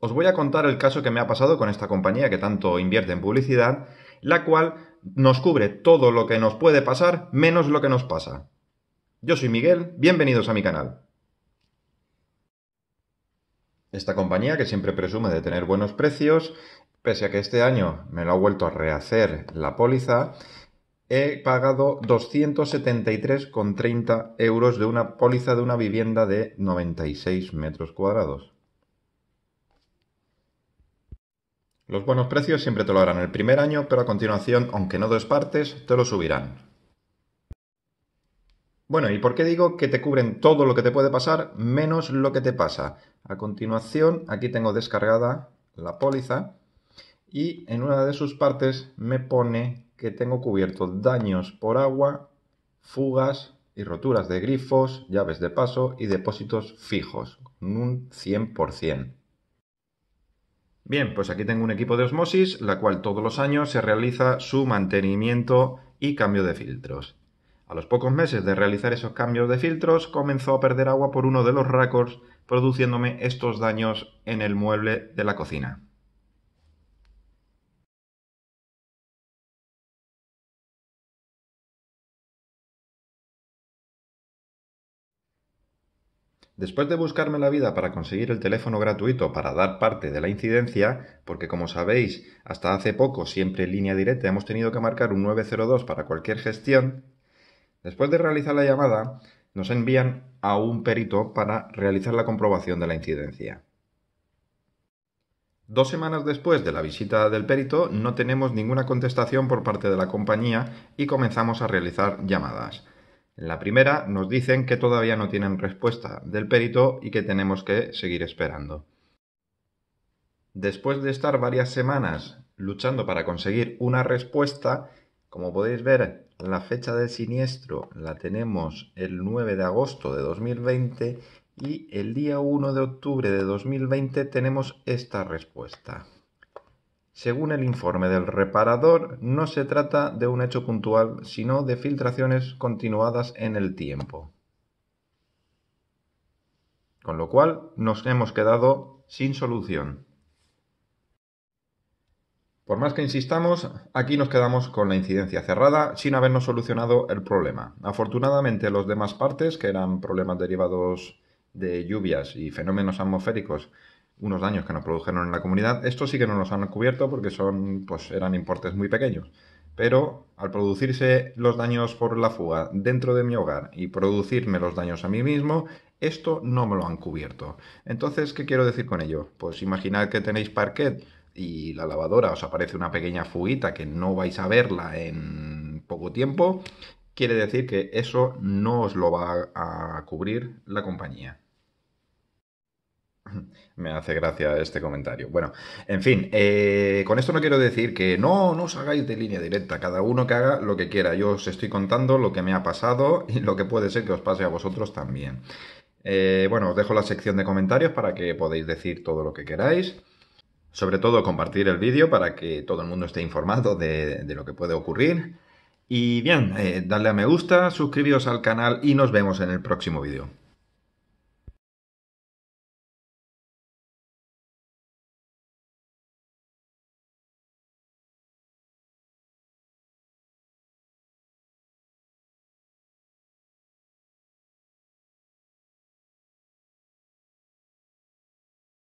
Os voy a contar el caso que me ha pasado con esta compañía que tanto invierte en publicidad, la cual nos cubre todo lo que nos puede pasar menos lo que nos pasa. Yo soy Miguel, bienvenidos a mi canal. Esta compañía que siempre presume de tener buenos precios, pese a que este año me lo ha vuelto a rehacer la póliza, he pagado 273,30 euros de una póliza de una vivienda de 96 metros cuadrados. Los buenos precios siempre te lo harán el primer año, pero a continuación, aunque no dos partes, te lo subirán. Bueno, ¿y por qué digo que te cubren todo lo que te puede pasar menos lo que te pasa? A continuación, aquí tengo descargada la póliza y en una de sus partes me pone que tengo cubierto daños por agua, fugas y roturas de grifos, llaves de paso y depósitos fijos, un 100%. Bien, pues aquí tengo un equipo de osmosis, la cual todos los años se realiza su mantenimiento y cambio de filtros. A los pocos meses de realizar esos cambios de filtros, comenzó a perder agua por uno de los raccords, produciéndome estos daños en el mueble de la cocina. Después de buscarme la vida para conseguir el teléfono gratuito para dar parte de la incidencia, porque como sabéis, hasta hace poco siempre en línea directa hemos tenido que marcar un 902 para cualquier gestión, después de realizar la llamada nos envían a un perito para realizar la comprobación de la incidencia. Dos semanas después de la visita del perito no tenemos ninguna contestación por parte de la compañía y comenzamos a realizar llamadas. En la primera nos dicen que todavía no tienen respuesta del perito y que tenemos que seguir esperando. Después de estar varias semanas luchando para conseguir una respuesta, como podéis ver, la fecha del siniestro la tenemos el 9 de agosto de 2020 y el día 1 de octubre de 2020 tenemos esta respuesta. Según el informe del reparador, no se trata de un hecho puntual, sino de filtraciones continuadas en el tiempo. Con lo cual, nos hemos quedado sin solución. Por más que insistamos, aquí nos quedamos con la incidencia cerrada sin habernos solucionado el problema. Afortunadamente los demás partes, que eran problemas derivados de lluvias y fenómenos atmosféricos, unos daños que nos produjeron en la comunidad. Esto sí que no los han cubierto porque son, pues, eran importes muy pequeños. Pero al producirse los daños por la fuga dentro de mi hogar y producirme los daños a mí mismo, esto no me lo han cubierto. Entonces, ¿qué quiero decir con ello? Pues imaginad que tenéis parquet y la lavadora os aparece una pequeña fuguita que no vais a verla en poco tiempo, quiere decir que eso no os lo va a cubrir la compañía. Me hace gracia este comentario. Bueno, en fin, eh, con esto no quiero decir que no, no os hagáis de línea directa, cada uno que haga lo que quiera. Yo os estoy contando lo que me ha pasado y lo que puede ser que os pase a vosotros también. Eh, bueno, os dejo la sección de comentarios para que podáis decir todo lo que queráis. Sobre todo compartir el vídeo para que todo el mundo esté informado de, lo que puede ocurrir. Y bien, eh, darle a me gusta, suscribiros al canal y nos vemos en el próximo vídeo.